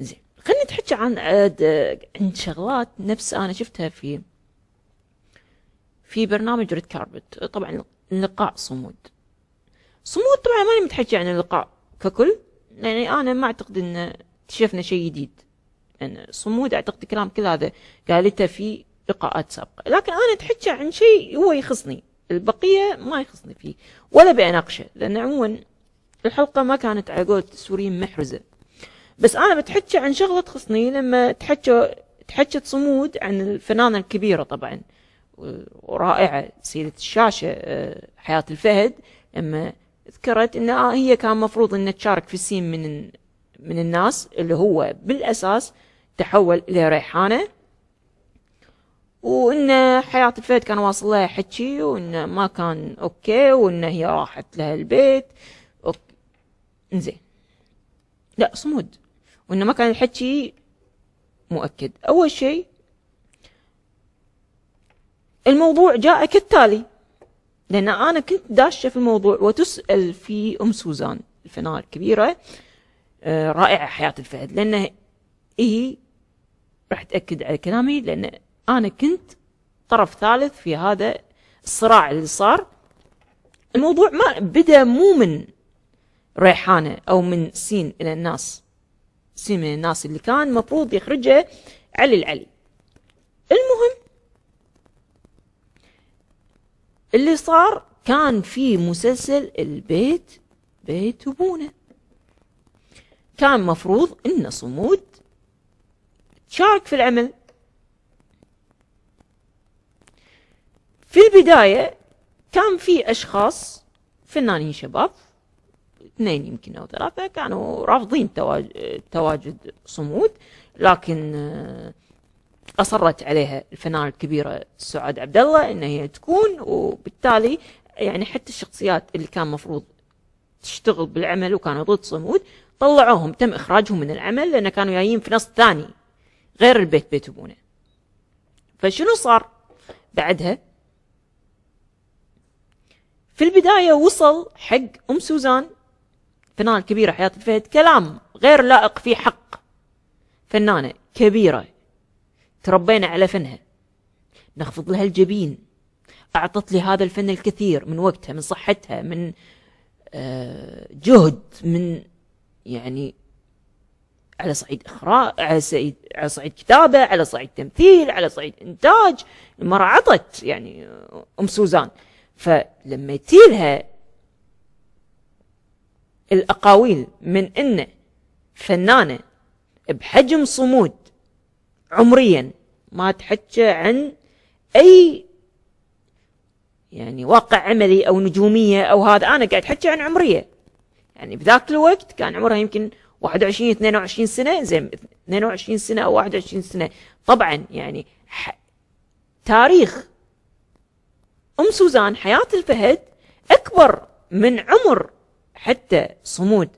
زين خلينا نتحكي عن آه، عن شغلات نفس انا شفتها في في برنامج ريد كاربت طبعا لقاء صمود صمود طبعا ماني متحكي عن اللقاء ككل يعني انا ما اعتقد ان اكتشفنا شيء جديد يعني صمود اعتقد الكلام كل هذا قالته في لقاءات سابقه لكن انا اتحكى عن شيء هو يخصني البقيه ما يخصني فيه ولا باناقشه لان عموما الحلقه ما كانت على قول السوريين محرزه بس انا بتحكي عن شغله تخصني لما تحكوا تحكت صمود عن الفنانه الكبيره طبعا ورائعه سيده الشاشه آه، حياه الفهد لما ذكرت ان آه، هي كان مفروض ان تشارك في سين من من الناس اللي هو بالاساس تحول الى ريحانه وان حياة الفهد كان واصل لها حكي وانه ما كان اوكي وان هي راحت لها البيت أوكي. زين لا صمود وانه ما كان الحكي مؤكد أول شيء الموضوع جاء كالتالي لأن أنا كنت داشة في الموضوع وتسأل في أم سوزان الفنانة الكبيرة آه، رائعة حياة الفهد لأن هي راح تأكد على كلامي لأن أنا كنت طرف ثالث في هذا الصراع اللي صار الموضوع ما بدأ مو من ريحانة أو من سين إلى الناس سي من الناس اللي كان مفروض يخرجه علي العلي المهم اللي صار كان في مسلسل البيت بيت أبونا كان مفروض أن صمود تشارك في العمل في البداية كان في أشخاص فنانين شباب اثنين يمكن أو ثلاثة كانوا رافضين تواجد صمود لكن آه، أصرت عليها الفنانة الكبيرة سعاد عبد الله إن هي تكون وبالتالي يعني حتى الشخصيات اللي كان مفروض تشتغل بالعمل وكانوا ضد صمود طلعوهم تم إخراجهم من العمل لأن كانوا جايين في نص ثاني غير البيت بيت أبونا فشنو صار بعدها في البداية وصل حق أم سوزان فنانة كبيرة حياة الفهد كلام غير لائق في حق فنانة كبيرة تربينا على فنها نخفض لها الجبين أعطت لهذا الفن الكثير من وقتها من صحتها من آه، جهد من يعني على صعيد إخراج على صعيد على صعيد كتابة على صعيد تمثيل على صعيد إنتاج المرأة عطت يعني آه، أم سوزان فلما تيلها الأقاويل من أن فنانة بحجم صمود عمريا ما تحكى عن أي يعني واقع عملي أو نجومية أو هذا أنا قاعد أحكي عن عمرية يعني بذاك الوقت كان عمرها يمكن 21 22 سنة زين 22 سنة أو 21 سنة طبعا يعني ح... تاريخ أم سوزان حياة الفهد أكبر من عمر حتى صمود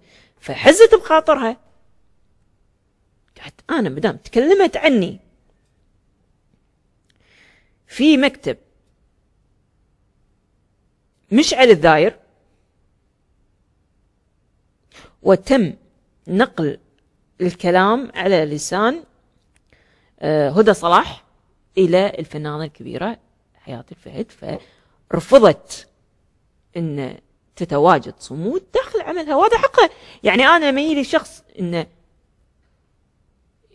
فحزت بخاطرها قالت أنا مدام تكلمت عني في مكتب مشعل الذاير وتم نقل الكلام على لسان آه، هدى صلاح إلى الفنانة الكبيرة حياة الفهد فرفضت أن تتواجد صمود داخل عملها وهذا حقه يعني أنا لما يجي شخص إنه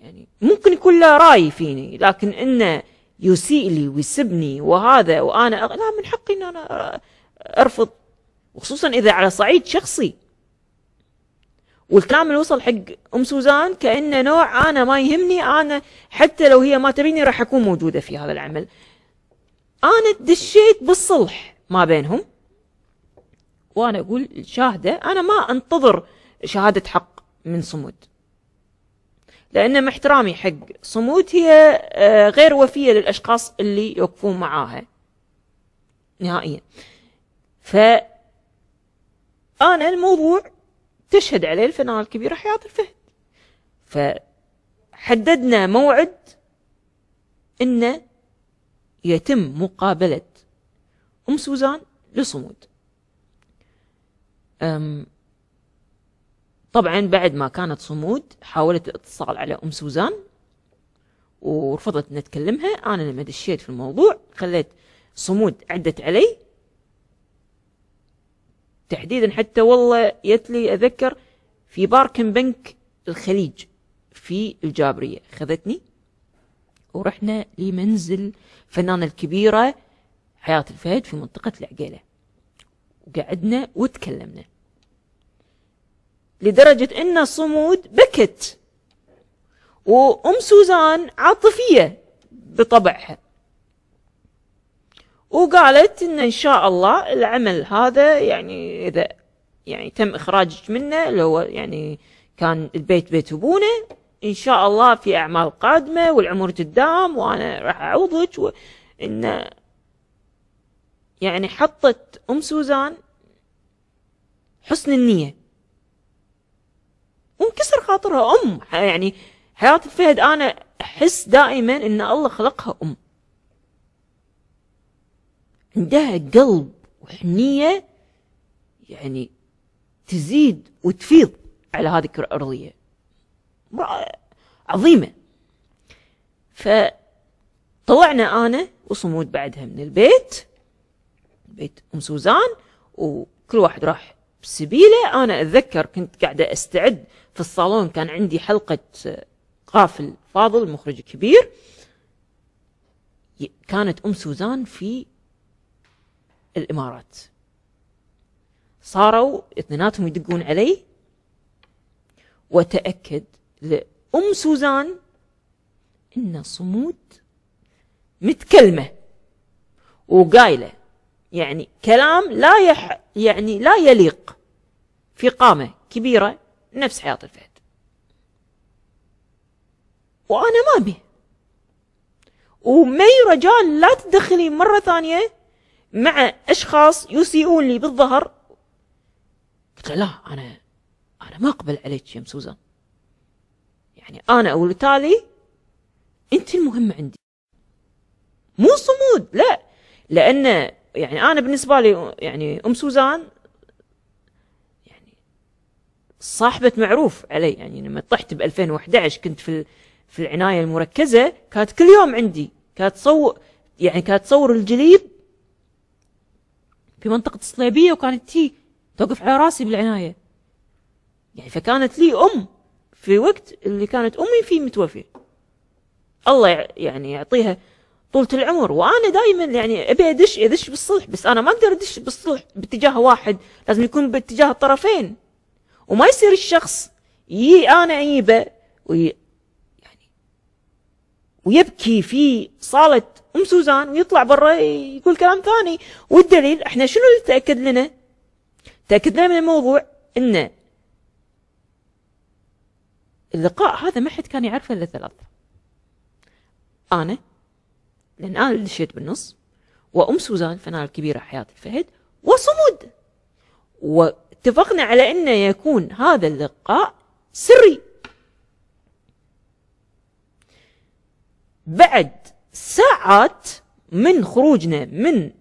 يعني ممكن يكون له رأي فيني لكن إنه يسيء لي ويسبني وهذا وأنا أغ... لا من حقي إن أنا أرفض وخصوصا إذا على صعيد شخصي والكلام اللي وصل حق ام سوزان كانه نوع انا ما يهمني انا حتى لو هي ما تبيني راح اكون موجوده في هذا العمل. انا دشيت بالصلح ما بينهم وأنا أقول شاهدة أنا ما أنتظر شهادة حق من صمود لأن مع احترامي حق صمود هي آه، غير وفية للأشخاص اللي يوقفون معاها نهائيا ف أنا الموضوع تشهد عليه الفنانة الكبيرة حياة الفهد فحددنا موعد أنه يتم مقابلة أم سوزان لصمود طبعا بعد ما كانت صمود حاولت الاتصال على أم سوزان ورفضت أن تكلمها أنا لما دشيت في الموضوع خليت صمود عدت علي تحديدا حتى والله جت لي أذكر في باركن بنك الخليج في الجابرية خذتني ورحنا لمنزل فنانة الكبيرة حياة الفهد في منطقة العقيلة وقعدنا وتكلمنا لدرجة أن صمود بكت وأم سوزان عاطفية بطبعها وقالت إن إن شاء الله العمل هذا يعني إذا يعني تم إخراجك منه اللي هو يعني كان البيت بيت أبونا إن شاء الله في أعمال قادمة والعمر قدام وأنا راح أعوضك وإن يعني حطت أم سوزان حسن النية وانكسر خاطرها أم يعني حياة الفهد أنا أحس دائما إن الله خلقها أم عندها قلب وحنية يعني تزيد وتفيض على هذه الكرة الأرضية عظيمة فطلعنا أنا وصمود بعدها من البيت بيت ام سوزان وكل واحد راح بسبيله انا اتذكر كنت قاعده استعد في الصالون كان عندي حلقه قافل فاضل مخرج كبير كانت ام سوزان في الامارات صاروا اثنيناتهم يدقون علي وتاكد لام سوزان ان صمود متكلمه وقايله يعني كلام لا يح يعني لا يليق في قامة كبيرة نفس حياة الفهد وأنا ما به ومي رجال لا تدخلي مرة ثانية مع أشخاص يسيئون لي بالظهر قلت له لا أنا أنا ما أقبل عليك يا سوزان يعني أنا أو تالي أنت المهمة عندي مو صمود لا لأن يعني انا بالنسبه لي يعني ام سوزان يعني صاحبه معروف علي يعني لما طحت ب 2011 كنت في في العنايه المركزه كانت كل يوم عندي كانت تصور يعني كانت تصور الجليد في منطقه الصليبيه وكانت تي توقف على راسي بالعنايه يعني فكانت لي ام في وقت اللي كانت امي فيه متوفيه الله يعني يعطيها طولة العمر وأنا دائما يعني أبي أدش أدش بالصلح بس أنا ما أقدر أدش بالصلح باتجاه واحد لازم يكون باتجاه الطرفين وما يصير الشخص يي أنا أجيبه وي يعني ويبكي في صالة أم سوزان ويطلع برا يقول كلام ثاني والدليل احنا شنو اللي تأكد لنا تأكد لنا من الموضوع أن اللقاء هذا ما حد كان يعرفه إلا ثلاثة أنا لأن أنا اللي دشيت بالنص وأم سوزان فنانة الكبيرة حياة الفهد وصمود واتفقنا على أن يكون هذا اللقاء سري بعد ساعات من خروجنا من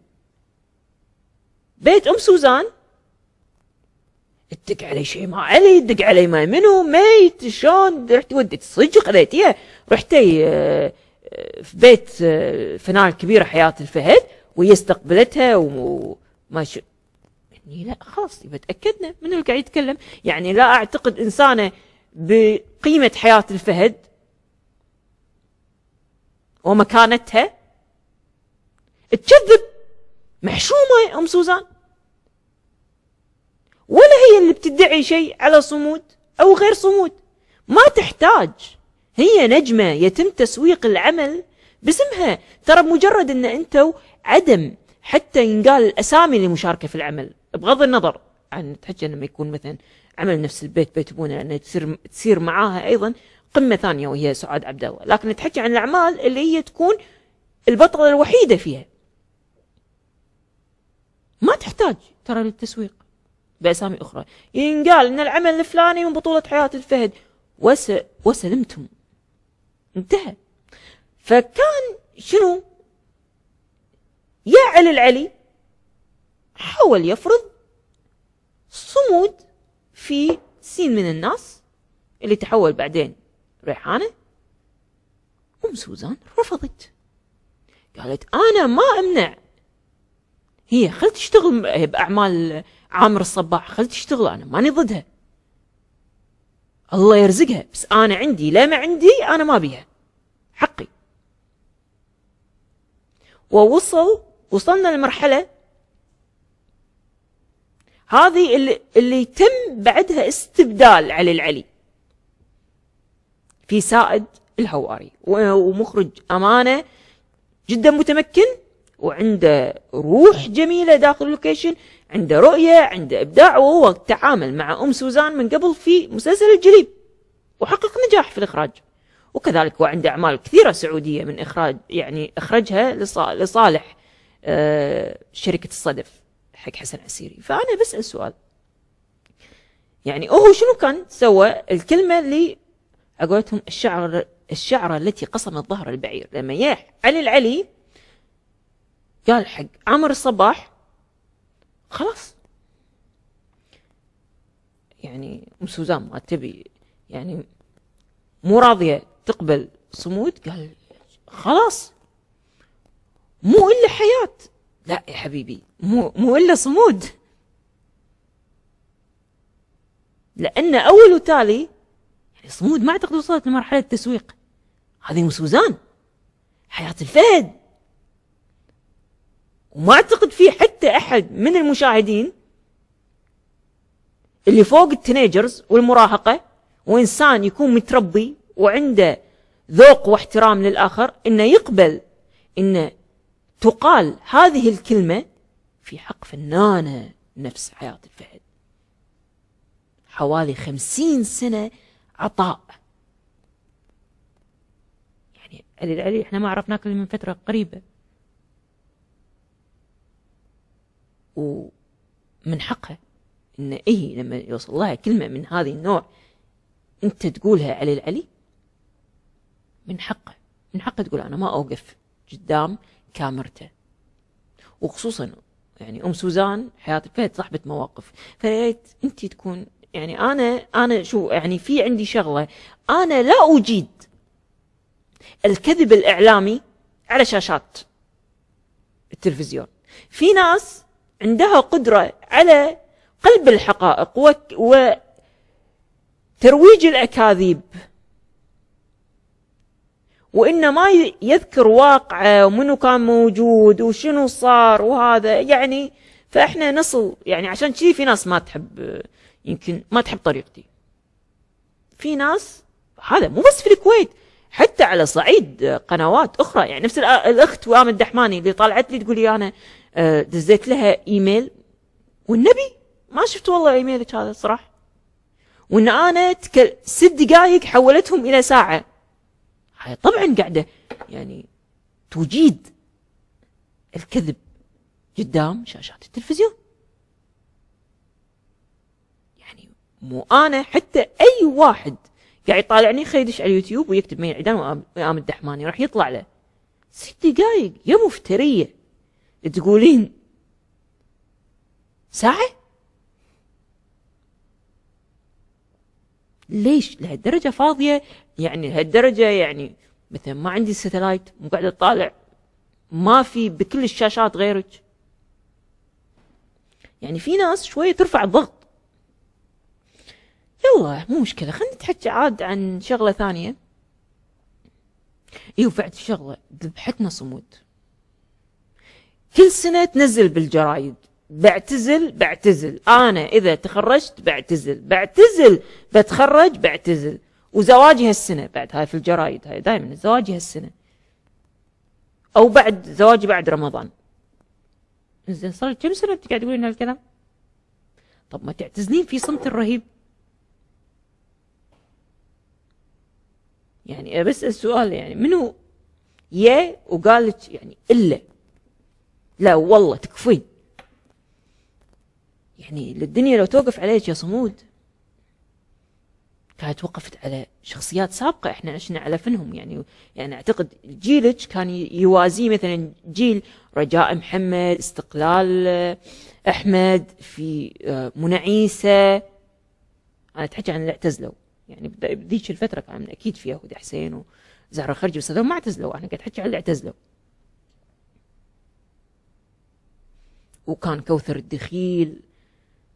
بيت أم سوزان تدق علي شيء ما علي تدق علي ما منو ميت شلون رحت وديت صدق قريتيها رحتي آه، في بيت آه، فنان كبيرة حياة الفهد وهي استقبلتها وما شو يعني لا خلاص يبقى تأكدنا من اللي قاعد يتكلم يعني لا أعتقد إنسانة بقيمة حياة الفهد ومكانتها تكذب محشومة يا أم سوزان ولا هي اللي بتدعي شيء على صمود أو غير صمود ما تحتاج هي نجمة يتم تسويق العمل باسمها ترى بمجرد ان انتوا عدم حتى ينقال الاسامي اللي مشاركه في العمل بغض النظر عن تحكي لما يكون مثلا عمل نفس البيت بيت ابونا لان تصير تصير معاها ايضا قمه ثانيه وهي سعاد عبد الله لكن تحكي عن الاعمال اللي هي تكون البطله الوحيده فيها ما تحتاج ترى للتسويق باسامي اخرى ينقال ان العمل الفلاني من بطوله حياه الفهد وس... وسلمتم انتهى فكان شنو علي العلي حاول يفرض صمود في سين من الناس اللي تحول بعدين ريحانة أم سوزان رفضت قالت أنا ما أمنع هي خل تشتغل بأعمال عامر الصباح خل تشتغل أنا ماني ضدها الله يرزقها بس أنا عندي لا ما عندي أنا ما بيها حقي ووصل وصلنا لمرحلة هذه اللي, اللي تم بعدها استبدال علي العلي في سائد الهواري ومخرج أمانة جدا متمكن وعنده روح جميلة داخل اللوكيشن عنده رؤية عنده إبداع وهو تعامل مع أم سوزان من قبل في مسلسل الجليب وحقق نجاح في الإخراج وكذلك هو عنده أعمال كثيرة سعودية من إخراج يعني إخرجها لصالح آه، شركة الصدف حق حسن عسيري فأنا بسأل سؤال يعني هو شنو كان سوى الكلمة اللي على الشعر الشعرة التي قصمت ظهر البعير لما يا علي العلي يلحق عمر الصباح خلاص يعني ام سوزان ما تبي يعني مو راضيه تقبل صمود قال خلاص مو الا حياه لا يا حبيبي مو مو الا صمود لان اول وتالي يعني صمود ما اعتقد وصلت لمرحله التسويق هذه ام سوزان حياه الفهد وما اعتقد في حتى احد من المشاهدين اللي فوق التينيجرز والمراهقه وانسان يكون متربي وعنده ذوق واحترام للاخر انه يقبل انه تقال هذه الكلمه في حق فنانه نفس حياه الفهد حوالي خمسين سنه عطاء يعني علي العلي احنا ما عرفناك من فتره قريبه ومن حقها إن إيه لما يوصل لها كلمة من هذه النوع أنت تقولها على العلي من حقه من حقه تقول أنا ما أوقف قدام كاميرته وخصوصا يعني أم سوزان حياة الفهد صاحبة مواقف فليت أنت تكون يعني أنا أنا شو يعني في عندي شغلة أنا لا أجيد الكذب الإعلامي على شاشات التلفزيون في ناس عندها قدرة على قلب الحقائق وترويج الأكاذيب وإنما يذكر واقعه ومنو كان موجود وشنو صار وهذا يعني فإحنا نصل يعني عشان كذي في ناس ما تحب يمكن ما تحب طريقتي في ناس هذا مو بس في الكويت حتى على صعيد قنوات اخرى يعني نفس الاخت وام الدحماني اللي طالعت لي تقول لي انا آه، دزيت لها ايميل والنبي ما شفت والله ايميلك هذا صراحة وان انا تكل... ست دقائق حولتهم الى ساعة هاي طبعا قاعدة يعني تجيد الكذب قدام شاشات التلفزيون يعني مو انا حتى اي واحد قاعد يطالعني خيدش على اليوتيوب ويكتب مين عدان وامد دحماني راح يطلع له ست دقائق يا مفتريه تقولين ساعة ليش لهالدرجة فاضية يعني لهالدرجة يعني مثلا ما عندي ستلايت مو قاعدة اطالع ما في بكل الشاشات غيرك يعني في ناس شوية ترفع الضغط يلا مو مشكلة خلينا نتحكي عاد عن شغلة ثانية ايوه وبعد شغلة ذبحتنا صمود كل سنة تنزل بالجرايد بعتزل بعتزل أنا إذا تخرجت بعتزل بعتزل بتخرج بعتزل وزواجي هالسنة بعد هاي في الجرايد هاي دائما زواجي هالسنة أو بعد زواجي بعد رمضان زين صار كم سنة أنت قاعد تقولين هالكلام؟ طب ما تعتزلين في صمت الرهيب يعني بس السؤال يعني منو يا وقالت يعني إلا لا والله تكفي يعني الدنيا لو توقف عليك يا صمود كانت وقفت على شخصيات سابقة احنا عشنا على فنهم يعني يعني اعتقد جيلك كان يوازي مثلا جيل رجاء محمد استقلال احمد في آه، منى عيسى انا اتحكي عن اللي اعتزلوا يعني بذيك الفترة كان اكيد فيها يهودي حسين وزهرة خرجي بس هذول ما اعتزلوا انا قاعد احكي عن اللي اعتزلوا وكان كوثر الدخيل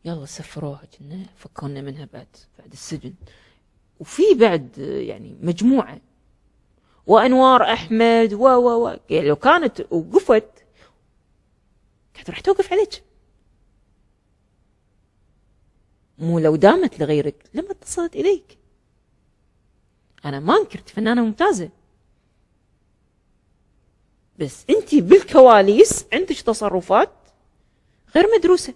يلا سفروها كنا فكونا منها بعد بعد السجن وفي بعد يعني مجموعة وأنوار أحمد و و و يعني لو كانت وقفت كانت راح توقف عليك مو لو دامت لغيرك لما اتصلت إليك أنا ما انكرت فنانة ممتازة بس أنت بالكواليس عندك تصرفات غير مدروسه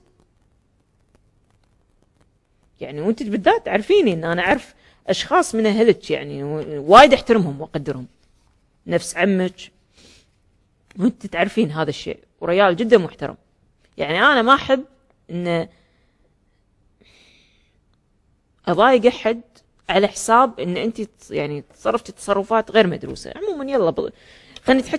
يعني وانت بالذات تعرفيني ان انا اعرف اشخاص من اهلك يعني وايد احترمهم واقدرهم نفس عمك وانت تعرفين هذا الشيء وريال جدا محترم يعني انا ما احب ان اضايق احد على حساب ان انت يعني تصرفتي تصرفات غير مدروسه عموما يلا خلينا نتحكي